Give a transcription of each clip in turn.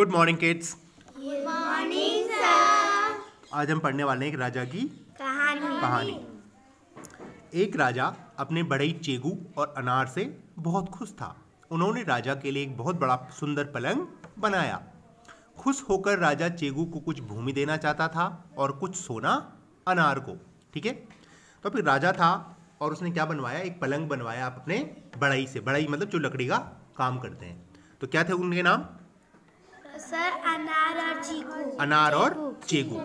Good morning kids good morning sir आज हम पढ़ने वाले हैं एक राजा की कहानी कहानी एक राजा अपने बड़े ही चेगू और अनार से बहुत खुश था उन्होंने राजा के लिए एक बहुत बड़ा सुंदर पलंग बनाया खुश होकर राजा चेगू को कुछ भूमि देना चाहता था और कुछ सोना अनार को ठीक है तो फिर राजा था और उसने क्या बनवाया एक पलंग बनवाया आप अपने बड़ाई से बड़ाई मतलब जो लकड़ी का काम करते हैं तो क्या थे उनके नाम सर अनार और चीकू अनार और चेगू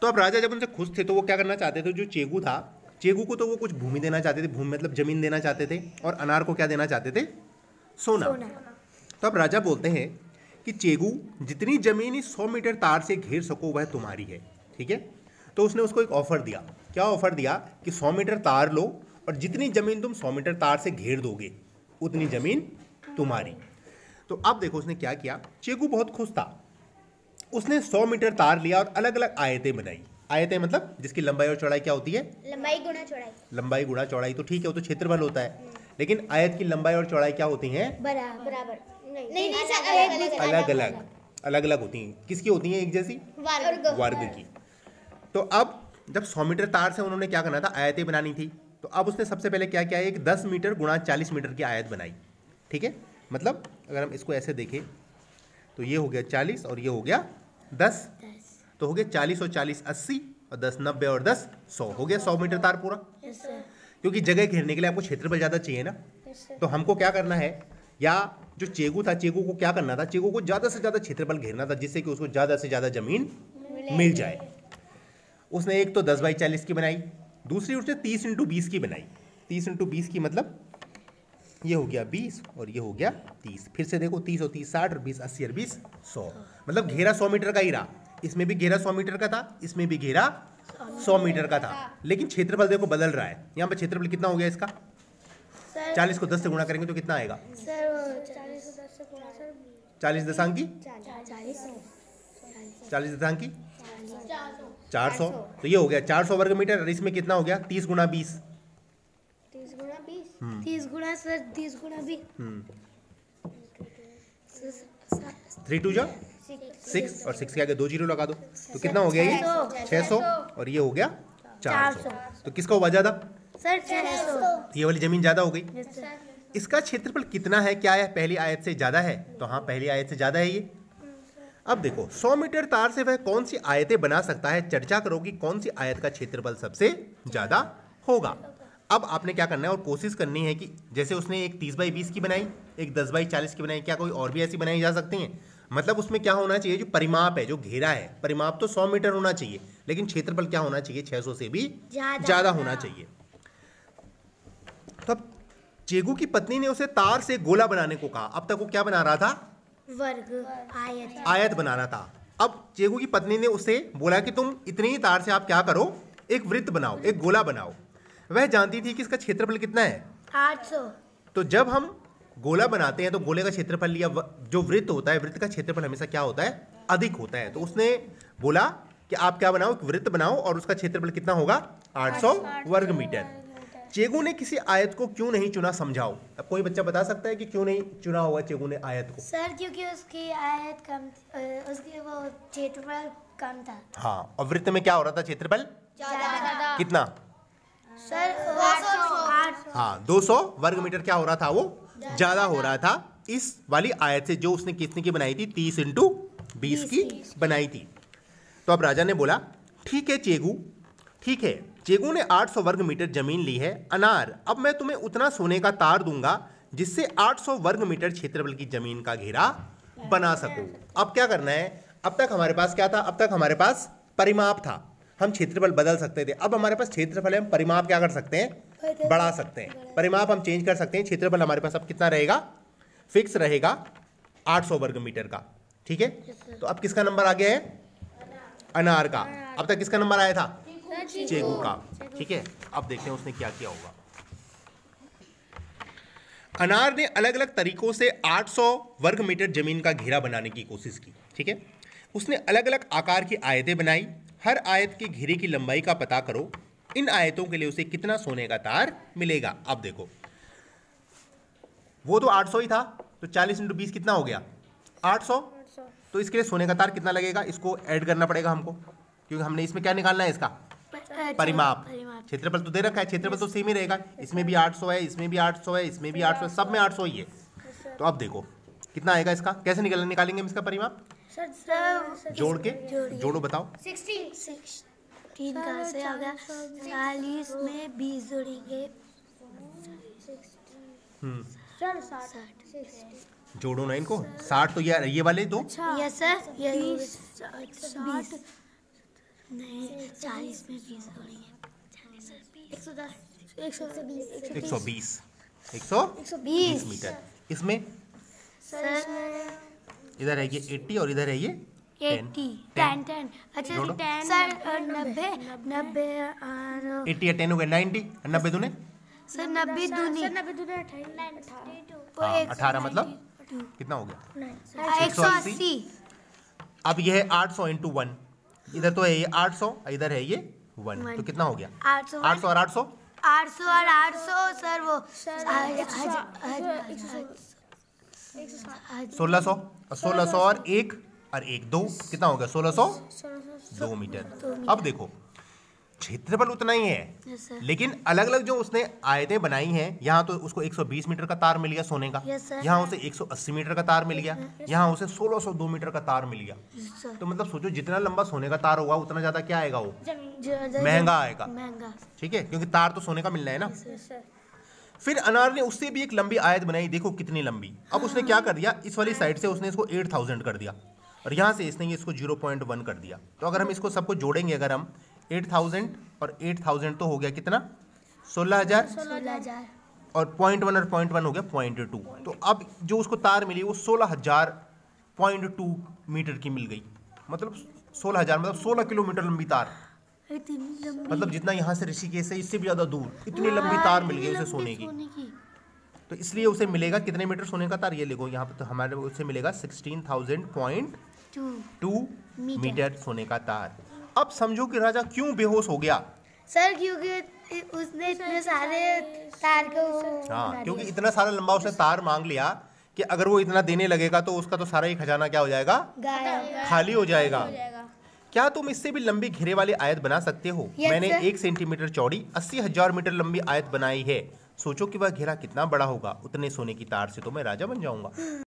तो अब राजा जब उनसे खुश थे तो वो क्या करना चाहते थे जो चेगू था चेगू को तो वो कुछ भूमि देना चाहते थे भूमि मतलब जमीन देना चाहते थे और अनार को क्या देना चाहते थे सोना, सोना। तो अब राजा बोलते हैं कि चेगू जितनी जमीन इस सौ मीटर तार से घेर सको वह तुम्हारी है ठीक है तो उसने उसको एक ऑफर दिया क्या ऑफर दिया कि सौ मीटर तार लो और जितनी जमीन तुम सौ मीटर तार से घेर दोगे उतनी जमीन तुम्हारी तो अब देखो उसने क्या किया चेकू बहुत खुश था उसने सौ मीटर तार लिया और अलग अलग आयतें बनाई आयतें मतलब जिसकी लंबाई और चौड़ाई क्या होती है लंबाई गुणा चौड़ाई लंबाई गुणा चौड़ाई तो ठीक है वो तो क्षेत्रफल होता है लेकिन आयत की लंबाई और चौड़ाई क्या होती है बराबर नहीं नहीं अलग अलग अलग अलग होती हैं किसकी होती हैं एक जैसी वर्ग की तो अब जब सौ मीटर तार से उन्होंने क्या करना था आयतें बनानी थी तो अब उसने सबसे पहले क्या किया एक दस मीटर गुणा चालीस मीटर की आयत बनाई ठीक है मतलब अगर हम इसको ऐसे देखें तो ये हो गया चालीस और ये हो गया दस तो हो गया चालीस और चालीस अस्सी और दस नब्बे और दस सौ हो गया सौ मीटर तार पूरा क्योंकि जगह घेरने के लिए आपको क्षेत्रफल ज़्यादा चाहिए ना तो हमको क्या करना है या जो चेगू था चेगू को क्या करना था चेगू को ज़्यादा से ज़्यादा क्षेत्रफल घेरना था जिससे कि उसको ज़्यादा से ज़्यादा ज़मीन मिल जाए उसने एक तो दस बाई चालीस की बनाई दूसरी उसने तीस इंटू बीस की बनाई तीस इंटू बीस की मतलब ये हो गया बीस और ये हो गया तीस फिर से देखो तीस और तीस साठ और बीस अस्सी और बीस सौ मतलब घेरा सौ मीटर का ही रहा इसमें भी घेरा सौ मीटर का था इसमें भी घेरा सौ मीटर का था लेकिन क्षेत्रफल देखो बदल रहा है यहाँ पर क्षेत्रफल कितना हो गया इसका चालीस को दस से गुणा करेंगे तो कितना आएगा चालीस दशांकी चालीस दशांकी चार सौ तो ये हो गया चार सौ वर्ग मीटर और इसमें कितना हो गया तीस गुना बीस हम्म। तीस गुना सर तीस गुना भी हम्म। थ्री टू जो सिक्स और सिक्स के आगे दो जीरो लगा दो तो कितना हो गया ये छह सौ और ये हो गया चार सौ तो किसका हुआ ज़्यादा सर ये वाली ज़मीन ज़्यादा हो गई इसका क्षेत्रफल कितना है क्या है पहली आयत से ज़्यादा है तो हाँ पहली आयत से ज़्यादा है ये अब देखो 100 मीटर तार से वह कौन सी आयतें बना सकता है चर्चा करो कि कौन सी आयत का क्षेत्रफल सबसे ज़्यादा होगा अब आपने क्या करना है और कोशिश करनी है कि जैसे उसने एक तीस बाई बीस की बनाई एक दस बाई चालीस की बनाई क्या कोई और भी ऐसी बनाई जा सकती हैं मतलब उसमें क्या होना चाहिए जो परिमाप है जो घेरा है परिमाप तो सौ मीटर होना चाहिए लेकिन क्षेत्रफल क्या होना चाहिए छह सौ से भी ज़्यादा होना चाहिए तो चेगू की पत्नी ने उसे तार से गोला बनाने को कहा अब तक वो क्या बना रहा था वर्ग आयत आयत बना रहा था अब चेगू की पत्नी ने उसे बोला कि तुम इतने ही तार से आप क्या करो एक वृत्त बनाओ एक गोला बनाओ वह जानती थी कि इसका क्षेत्रफल कितना है 800 तो जब हम गोला बनाते हैं तो गोले का क्षेत्रफल या जो वृत्त होता है वृत्त का क्षेत्रफल हमेशा क्या होता है अधिक होता है तो उसने बोला कि आप क्या बनाओ एक वृत्त बनाओ और उसका क्षेत्रफल कितना होगा 800 वर्ग मीटर चेगू ने किसी आयत को क्यों नहीं चुना समझाओ अब कोई बच्चा बता सकता है कि क्यों नहीं चुना होगा चेगू ने आयत को सर क्योंकि उसकी आयत कम उसकी वो क्षेत्रफल कम था हाँ और वृत्त में क्या हो रहा था क्षेत्रफल कितना सर हाँ दो सौ वर्ग मीटर क्या हो रहा था वो ज्यादा हो रहा था इस वाली आयत से जो उसने कितने की बनाई थी तीस इंटू बीस की बनाई थी तो अब राजा ने बोला ठीक है चेगू ठीक है चेगू ने 800 वर्ग मीटर जमीन ली है अनार अब मैं तुम्हें उतना सोने का तार दूंगा जिससे 800 वर्ग मीटर क्षेत्रफल की जमीन का घेरा बना सकू अब क्या करना है अब तक हमारे पास क्या था अब तक हमारे पास परिमाप था हम क्षेत्रफल बदल सकते थे अब हमारे पास क्षेत्रफल है हम परिमाप क्या कर सकते हैं बढ़ा सकते हैं परिमाप हम चेंज कर सकते हैं क्षेत्रफल हमारे पास अब कितना रहेगा फिक्स रहेगा 800 वर्ग मीटर का ठीक है तो अब किसका नंबर आ गया है अनार का अब तक किसका नंबर आया था चेगू का ठीक है अब देखते हैं उसने क्या किया होगा अनार ने अलग अलग तरीकों से 800 वर्ग मीटर जमीन का घेरा बनाने की कोशिश की ठीक है उसने अलग अलग आकार की आयतें बनाई हर आयत के घेरे की लंबाई का पता करो इन आयतों के लिए उसे कितना सोने का तार मिलेगा अब देखो वो तो 800 ही था तो 40 इंटू बीस कितना हो गया 800 तो इसके लिए सोने का तार कितना लगेगा इसको ऐड करना पड़ेगा हमको क्योंकि हमने इसमें क्या निकालना है इसका परिमाप क्षेत्रफल तो दे रखा है क्षेत्रफल तो सेम ही रहेगा इसमें भी 800 है इसमें भी 800 है इसमें भी 800 है सब में 800 ही है तो अब देखो कितना आएगा इसका कैसे निकल निकालेंगे हम इसका परिमाप जोड़ के जोड़ो बताओ सिक्सटीन कहाँ से आ गया चालीस में बीस जोड़ेंगे हम्म। जोड़ो ना इनको साठ तो ये ये वाले दो यस सर यस बीस नहीं चालीस में बीस जोड़ेंगे एक सौ बीस एक सौ बीस मीटर इसमें सर इधर है ये एट्टी और इधर है ये अच्छा टेन नब्बे नब्बे एट्टी सर नब्बे अठारह मतलब कितना हो गया एक सौ अस्सी अब यह है आठ सौ इंटू वन इधर तो है ये आठ सौ इधर है ये वन तो कितना हो गया आठ सौ और आठ सौ आठ सौ और आठ सौ सर वो सोलह सौ सोलह सौ और एक और एक दो कितना हो गया सोलह सौ दो मीटर अब देखो क्षेत्रफल उतना ही है लेकिन अलग अलग जो उसने आयतें बनाई हैं यहाँ तो उसको 120 मीटर का तार मिल गया सोने का यहाँ उसे 180 मीटर का तार मिल गया यहाँ उसे 1602 मीटर का तार मिल गया तो मतलब सोचो जितना लंबा सोने का तार होगा उतना ज्यादा क्या आएगा वो महंगा आएगा ठीक है क्योंकि तार तो सोने का मिलना है ना फिर अनार ने उससे भी एक लंबी आयत बनाई देखो कितनी लंबी अब उसने क्या कर दिया इस वाली साइड से उसने इसको एट थाउजेंड कर दिया और यहाँ से इसने इसको जीरो पॉइंट वन कर दिया तो अगर हम इसको सबको जोड़ेंगे अगर हम एट थाउजेंड और एट थाउजेंड तो हो गया कितना सोलह हजार और पॉइंट वन और पॉइंट वन हो गया पॉइंट टू तो अब जो उसको तार मिली वो सोलह हजार पॉइंट टू मीटर की मिल गई मतलब सोलह हजार मतलब सोलह किलोमीटर लंबी तार मतलब जितना यहाँ से ऋषिकेश है इससे भी ज़्यादा दूर इतनी हाँ, लंबी तार मिल गई उसे सोने की तो इसलिए उसे मिलेगा कितने मीटर सोने का तार ये लिखो यहाँ पे तो हमारे उसे मिलेगा sixteen thousand point two metre सोने का तार अब समझो कि राजा क्यों बेहोश हो गया सर क्योंकि उसने इतने सारे तार को हाँ क्योंकि इतना सारा लंबा उसने तार मांग लिया कि अगर वो इतना देने लगेगा तो उसका तो सारा ही खजाना क्या हो जाएगा खाली हो जाएगा क्या तुम इससे भी लंबी घेरे वाली आयत बना सकते हो yes, मैंने एक सेंटीमीटर चौड़ी अस्सी हजार मीटर लंबी आयत बनाई है सोचो कि वह घेरा कितना बड़ा होगा उतने सोने की तार से तो मैं राजा बन जाऊंगा